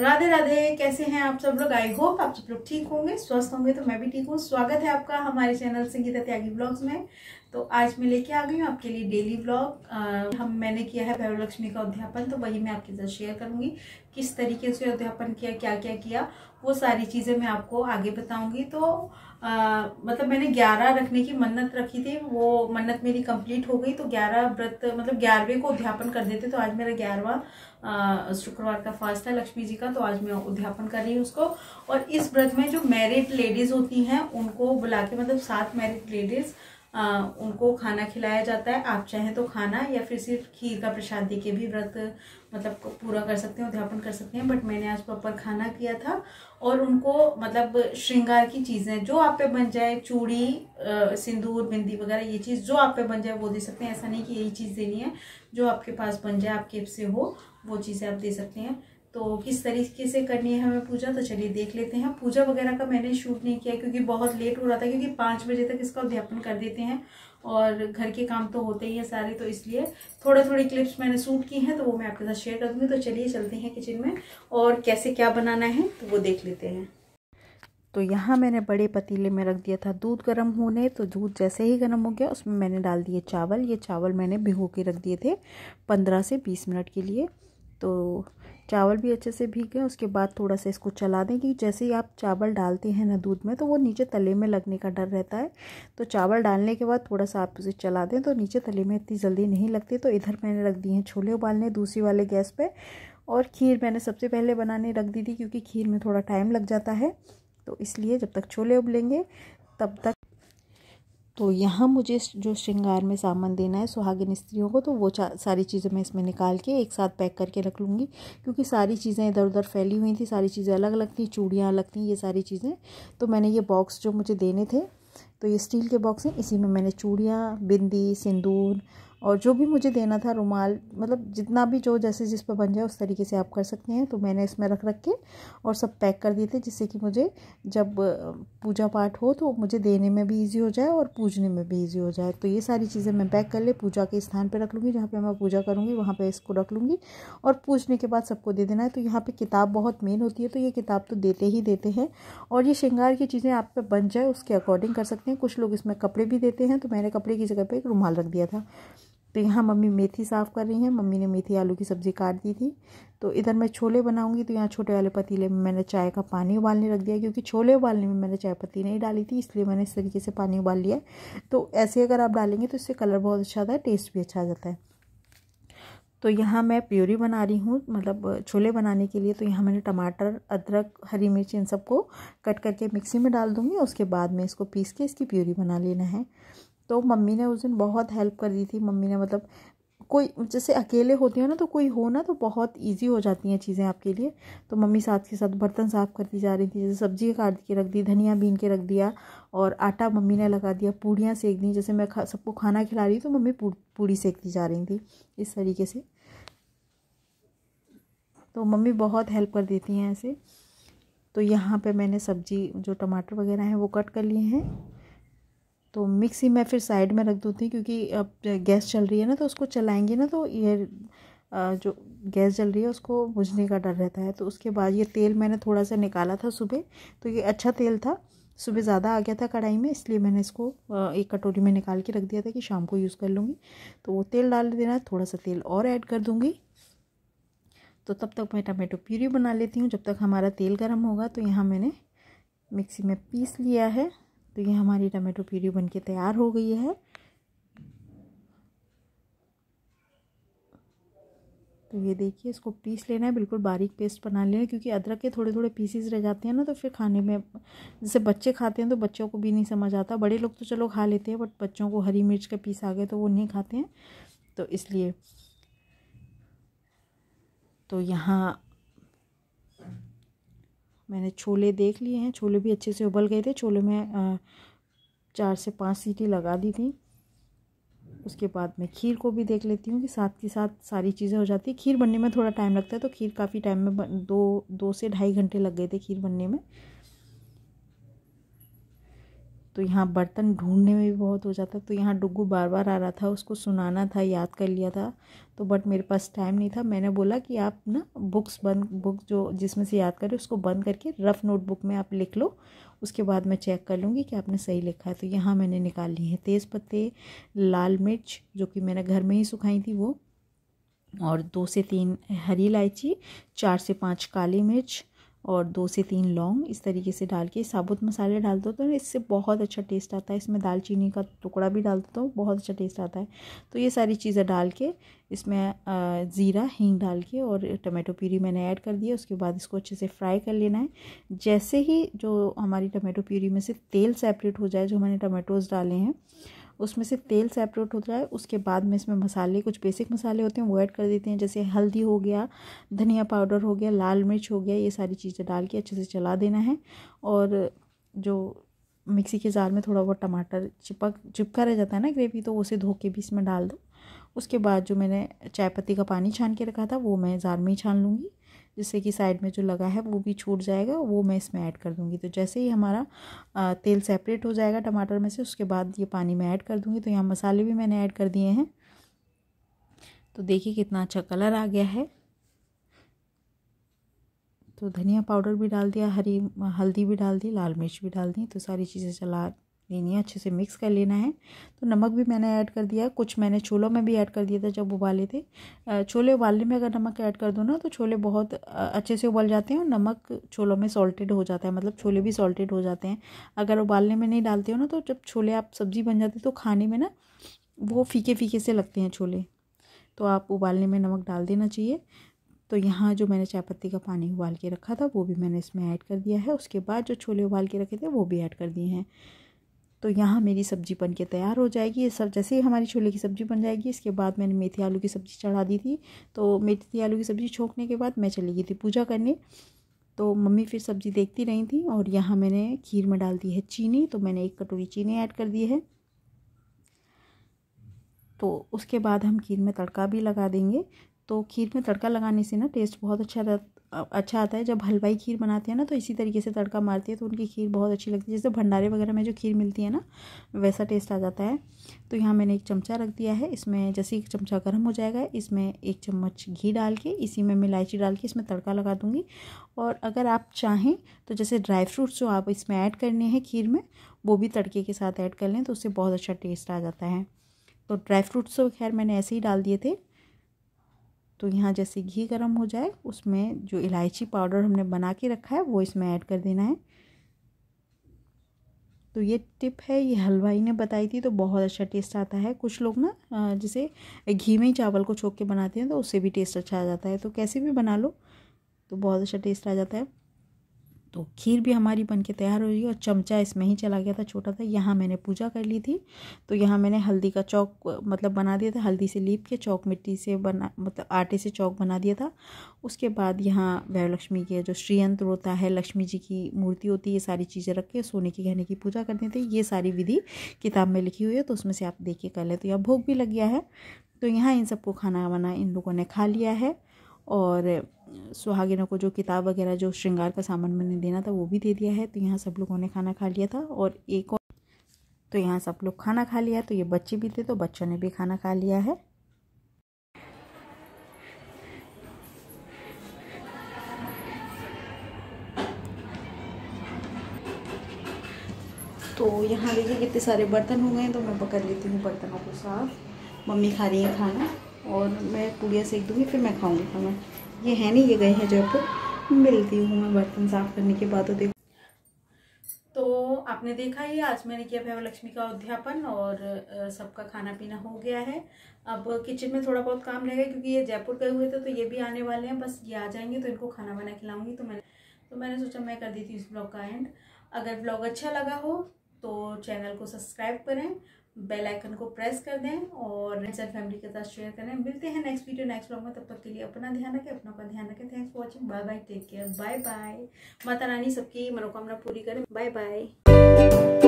राधे राधे कैसे हैं आप सब लोग आई होप आप सब लोग ठीक होंगे स्वस्थ होंगे तो मैं भी ठीक हूँ स्वागत है आपका हमारे चैनल संगीता त्यागी ब्लॉग्स में तो आज मैं लेके आ गई हूँ आपके लिए डेली ब्लॉग हम मैंने किया है भैरव लक्ष्मी का अध्यापन तो वही मैं आपके साथ शेयर करूंगी किस तरीके से अध्यापन किया क्या क्या किया वो सारी चीज़ें मैं आपको आगे बताऊंगी तो आ, मतलब मैंने ग्यारह रखने की मन्नत रखी थी वो मन्नत मेरी कंप्लीट हो गई तो ग्यारह व्रत मतलब ग्यारहवें को उद्यापन कर देते तो आज मेरा ग्यारहवा शुक्रवार का फास्ट है लक्ष्मी जी का तो आज मैं उद्यापन कर रही हूँ उसको और इस व्रत में जो मैरिड लेडीज़ होती हैं उनको बुला के मतलब सात मैरिड लेडीज़ आ, उनको खाना खिलाया जाता है आप चाहें तो खाना या फिर सिर्फ खीर का प्रसाद दे के भी व्रत मतलब पूरा कर सकते हैं अध्यापन कर सकते हैं बट मैंने आज प्रॉपर खाना किया था और उनको मतलब श्रृंगार की चीज़ें जो आप पे बन जाए चूड़ी आ, सिंदूर बिंदी वगैरह ये चीज़ जो आप पे बन जाए वो दे सकते हैं ऐसा नहीं कि यही चीज़ देनी है जो आपके पास बन जाए आपके से हो वो चीज़ें आप दे सकते हैं तो किस तरीके से करनी है हमें पूजा तो चलिए देख लेते हैं पूजा वगैरह का मैंने शूट नहीं किया क्योंकि बहुत लेट हो रहा था क्योंकि पाँच बजे तक इसका अध्यापन कर देते हैं और घर के काम तो होते ही हैं सारे तो इसलिए थोड़े थोड़े क्लिप्स मैंने शूट की हैं तो वो मैं आपके साथ शेयर कर दूँगी तो चलिए चलते हैं किचन में और कैसे क्या बनाना है तो वो देख लेते हैं तो यहाँ मैंने बड़े पतीले में रख दिया था दूध गर्म होने तो दूध जैसे ही गर्म हो गया उसमें मैंने डाल दिए चावल ये चावल मैंने भिगो के रख दिए थे पंद्रह से बीस मिनट के लिए तो चावल भी अच्छे से भीग गए उसके बाद थोड़ा सा इसको चला दें कि जैसे ही आप चावल डालते हैं ना दूध में तो वो नीचे तले में लगने का डर रहता है तो चावल डालने के बाद थोड़ा सा आप उसे चला दें तो नीचे तले में इतनी जल्दी नहीं लगती तो इधर मैंने रख दी हैं छोले उबालने दूसरी वाले गैस पर और खीर मैंने सबसे पहले बनाने रख दी थी क्योंकि खीर में थोड़ा टाइम लग जाता है तो इसलिए जब तक छोले उबलेंगे तब तक तो यहाँ मुझे जो श्रृंगार में सामान देना है सुहागिन स्त्रियों को तो वो सारी चीज़ें मैं इसमें निकाल के एक साथ पैक करके रख लूँगी क्योंकि सारी चीज़ें इधर उधर फैली हुई थी सारी चीज़ें अलग अलग थी चूड़ियाँ अलग थी ये सारी चीज़ें तो मैंने ये बॉक्स जो मुझे देने थे तो ये स्टील के बॉक्स हैं इसी में मैंने चूड़ियाँ बिंदी सिंदूर और जो भी मुझे देना था रुमाल मतलब जितना भी जो जैसे जिस पर बन जाए उस तरीके से आप कर सकते हैं तो मैंने इसमें रख रख के और सब पैक कर दिए थे जिससे कि मुझे जब पूजा पाठ हो तो मुझे देने में भी ईजी हो जाए और पूजने में भी ईजी हो जाए तो ये सारी चीज़ें मैं पैक कर ले पूजा के स्थान पर रख लूँगी जहाँ पर मैं पूजा करूँगी वहाँ पर इसको रख लूँगी और पूजने के बाद सबको दे देना है तो यहाँ पर किताब बहुत मेन होती है तो ये किताब तो देते ही देते हैं और ये श्रृंगार की चीज़ें आप पे बन जाए उसके अकॉर्डिंग कर सकते हैं कुछ लोग इसमें कपड़े भी देते हैं तो मैंने कपड़े की जगह पर एक रुमाल रख दिया था तो यहाँ मम्मी मेथी साफ़ कर रही हैं मम्मी ने मेथी आलू की सब्ज़ी काट दी थी तो इधर मैं छोले बनाऊंगी तो यहाँ छोटे वाले पतीले में मैंने चाय का पानी उबालने रख दिया क्योंकि छोले उबालने में मैंने चाय पत्ती नहीं डाली थी इसलिए मैंने इस तरीके से पानी उबाल लिया तो ऐसे अगर आप डालेंगे तो इससे कलर बहुत अच्छा आता है टेस्ट भी अच्छा आ जाता है तो यहाँ मैं प्योरी बना रही हूँ मतलब छोले बनाने के लिए तो यहाँ मैंने टमाटर अदरक हरी मिर्च इन सबको कट करके मिक्सी में डाल दूँगी उसके बाद में इसको पीस के इसकी प्योरी बना लेना है तो मम्मी ने उस दिन बहुत हेल्प कर दी थी मम्मी ने मतलब कोई जैसे अकेले होते हो ना तो कोई हो ना तो बहुत इजी हो जाती हैं चीज़ें आपके लिए तो मम्मी साथ के साथ बर्तन साफ़ करती जा रही थी जैसे सब्जी काट के रख दी धनिया बीन के रख दिया और आटा मम्मी ने लगा दिया पूड़ियाँ सेक दी जैसे मैं खा, सबको खाना खिला रही तो मम्मी पूड़ी सेकती जा रही थी इस तरीके से तो मम्मी बहुत हेल्प कर देती हैं ऐसे तो यहाँ पे मैंने सब्जी जो टमाटर वगैरह हैं वो कट कर लिए हैं तो मिक्सी मैं फिर साइड में रख देती हूँ क्योंकि अब गैस चल रही है ना तो उसको चलाएंगे ना तो ये जो गैस जल रही है उसको बुझने का डर रहता है तो उसके बाद ये तेल मैंने थोड़ा सा निकाला था सुबह तो ये अच्छा तेल था सुबह ज़्यादा आ गया था कढ़ाई में इसलिए मैंने इसको एक कटोरी में निकाल के रख दिया था कि शाम को यूज़ कर लूँगी तो वो तेल डाल देना थोड़ा सा तेल और ऐड कर दूँगी तो तब तक मैं टमाटो प्यूरी बना लेती हूँ जब तक हमारा तेल गर्म होगा तो यहाँ मैंने मिक्सी में पीस लिया है तो ये हमारी टमाटो प्यूरी बनके तैयार हो गई है तो ये देखिए इसको पीस लेना है बिल्कुल बारीक पेस्ट बना लेना क्योंकि अदरक के थोड़े थोड़े पीसीस रह जाते हैं ना तो फिर खाने में जैसे बच्चे खाते हैं तो बच्चों को भी नहीं समझ आता बड़े लोग तो चलो खा लेते हैं बट बच्चों को हरी मिर्च का पीस आ गए तो वो नहीं खाते हैं तो इसलिए तो यहाँ मैंने छोले देख लिए हैं छोले भी अच्छे से उबल गए थे छोले में चार से पाँच सीटी लगा दी थी उसके बाद मैं खीर को भी देख लेती हूँ कि साथ के साथ सारी चीज़ें हो जाती है खीर बनने में थोड़ा टाइम लगता है तो खीर काफ़ी टाइम में बन, दो दो से ढाई घंटे लग गए थे खीर बनने में तो यहाँ बर्तन ढूंढने में भी बहुत हो जाता तो यहाँ डुग्गू बार बार आ रहा था उसको सुनाना था याद कर लिया था तो बट मेरे पास टाइम नहीं था मैंने बोला कि आप ना बुक्स बंद बुक जो जिसमें से याद करें उसको बंद करके रफ़ नोटबुक में आप लिख लो उसके बाद मैं चेक कर लूँगी कि आपने सही लिखा है तो यहाँ मैंने निकाल ली है तेज़ पत्ते लाल मिर्च जो कि मैंने घर में ही सुखाई थी वो और दो से तीन हरी इलायची चार से पाँच काली मिर्च और दो से तीन लौंग इस तरीके से डाल के साबुत मसाले डाल दो तो इससे बहुत अच्छा टेस्ट आता है इसमें दालचीनी का टुकड़ा भी डाल देता हूँ बहुत अच्छा टेस्ट आता है तो ये सारी चीज़ें डाल के इसमें ज़ीरा हींग डाल के और टमाटो प्यूरी मैंने ऐड कर दिया उसके बाद इसको अच्छे से फ्राई कर लेना है जैसे ही जो हमारी टमाटो प्यूरी में से तेल सेपरेट हो जाए जो मैंने टमाटोज़ डाले हैं उसमें से तेल सेपरेट होता है उसके बाद में इसमें मसाले कुछ बेसिक मसाले होते हैं वो ऐड कर देते हैं जैसे हल्दी हो गया धनिया पाउडर हो गया लाल मिर्च हो गया ये सारी चीज़ें डाल के अच्छे से चला देना है और जो मिक्सी के जार में थोड़ा बहुत टमाटर चिपक चिपका रह जाता है ना ग्रेवी तो उसे धो के भी इसमें डाल दो उसके बाद जो मैंने चाय पत्ती का पानी छान के रखा था वो मैं जार में ही छान लूँगी जिससे कि साइड में जो लगा है वो भी छूट जाएगा वो मैं इसमें ऐड कर दूँगी तो जैसे ही हमारा तेल सेपरेट हो जाएगा टमाटर में से उसके बाद ये पानी मैं ऐड कर दूँगी तो यहाँ मसाले भी मैंने ऐड कर दिए हैं तो देखिए कितना अच्छा कलर आ गया है तो धनिया पाउडर भी डाल दिया हरी हल्दी भी डाल दी लाल मिर्च भी डाल दी तो सारी चीज़ें चला इन्हें अच्छे से मिक्स कर लेना है तो नमक भी मैंने ऐड कर दिया कुछ मैंने छोलों में भी ऐड कर दिया था जब उबाले थे छोले उबालने में अगर नमक ऐड कर दो ना तो छोले बहुत अच्छे से उबल जाते हैं और नमक छोलों में सॉल्टेड हो जाता है मतलब छोले भी सॉल्टेड हो जाते हैं अगर उबालने में नहीं डालते हो ना तो जब छोले आप सब्ज़ी बन जाती तो खाने में ना वो फीके फीके से लगते हैं छोले तो आप उबालने में नमक डाल देना चाहिए तो यहाँ जो मैंने चाय पत्ती का पानी उबाल के रखा था वो भी मैंने इसमें ऐड कर दिया है उसके बाद जो छोले उबाल के रखे थे वो भी ऐड कर दिए हैं तो यहाँ मेरी सब्जी बन के तैयार हो जाएगी सब जैसे ही हमारी छोले की सब्ज़ी बन जाएगी इसके बाद मैंने मेथी आलू की सब्ज़ी चढ़ा दी थी तो मेथी आलू की सब्ज़ी छोंकने के बाद मैं चली गई थी पूजा करने तो मम्मी फिर सब्ज़ी देखती रही थी और यहाँ मैंने खीर में डाल दी है चीनी तो मैंने एक कटोरी चीनी ऐड कर दी है तो उसके बाद हम खीर में तड़का भी लगा देंगे तो खीर में तड़का लगाने से ना टेस्ट बहुत अच्छा अच्छा आता है जब हलवाई खीर बनाते हैं ना तो इसी तरीके से तड़का मारती है तो उनकी खीर बहुत अच्छी लगती है जैसे भंडारे वगैरह में जो खीर मिलती है ना वैसा टेस्ट आ जाता है तो यहाँ मैंने एक चमचा रख दिया है इसमें जैसे एक चमचा गर्म हो जाएगा इसमें एक चम्मच घी डाल के इसी में मैं इलायची डाल के इसमें तड़का लगा दूँगी और अगर आप चाहें तो जैसे ड्राई फ्रूट्स जो आप इसमें ऐड करने हैं खीर में वो भी तड़के के साथ ऐड कर लें तो उससे बहुत अच्छा टेस्ट आ जाता है तो ड्राई फ्रूट्स तो खैर मैंने ऐसे ही डाल दिए थे तो यहाँ जैसे घी गर्म हो जाए उसमें जो इलायची पाउडर हमने बना के रखा है वो इसमें ऐड कर देना है तो ये टिप है ये हलवाई ने बताई थी तो बहुत अच्छा टेस्ट आता है कुछ लोग ना जैसे घी में ही चावल को छोक के बनाते हैं तो उससे भी टेस्ट अच्छा आ जाता है तो कैसे भी बना लो तो बहुत अच्छा टेस्ट आ जाता है तो खीर भी हमारी बन के तैयार हो गई और चमचा इसमें ही चला गया था छोटा था यहाँ मैंने पूजा कर ली थी तो यहाँ मैंने हल्दी का चौक मतलब बना दिया था हल्दी से लीप के चौक मिट्टी से बना मतलब आटे से चौक बना दिया था उसके बाद यहाँ लक्ष्मी के जो श्रीयंत्र होता है लक्ष्मी जी की मूर्ति होती है ये सारी चीज़ें रख के सोने के गहने की पूजा करनी थी ये सारी विधि किताब में लिखी हुई है तो उसमें से आप देखिए कर ले तो यहाँ भोग भी लग गया है तो यहाँ इन सबको खाना वाना इन लोगों ने खा लिया है और सुहागिनों को जो किताब वगैरह जो श्रृंगार का सामान मैंने देना था वो भी दे दिया है तो यहाँ सब लोगों ने खाना खा लिया था और एक और तो यहाँ सब लोग खाना खा लिया तो ये बच्चे भी थे तो बच्चों ने भी खाना खा लिया है तो यहाँ देखिए कितने सारे बर्तन हो गए तो मैं पकड़ लेती हूँ बर्तनों को साफ मम्मी खा रही है खाना और मैं पूड़ियाँ सेक दूँगी फिर मैं खाऊँगी खाना हाँ, ये है नहीं ये गए हैं जयपुर मिलती हूँ मैं बर्तन साफ़ करने के बाद तो देखो तो आपने देखा ही आज मैंने किया भैया लक्ष्मी का अध्यापन और सबका खाना पीना हो गया है अब किचन में थोड़ा बहुत काम रहेगा क्योंकि ये जयपुर गए हुए थे तो ये भी आने वाले हैं बस ये आ जाएंगे तो इनको खाना बना खिलाऊंगी तो मैंने तो मैंने सोचा मैं कर दी थी इस ब्लॉग का एंड अगर ब्लॉग अच्छा लगा हो तो चैनल को सब्सक्राइब करें बेल आइकन को प्रेस कर दें और फ्रेंड्स एंड फैमिली के साथ शेयर करें मिलते हैं नेक्स्ट वीडियो नेक्स्ट ब्लॉग में तब तक के लिए अपना ध्यान रखें अपनों का ध्यान रखें thanks for watching bye bye take care bye bye Mata Rani सबकी मनोकामना पूरी करें बाय बाय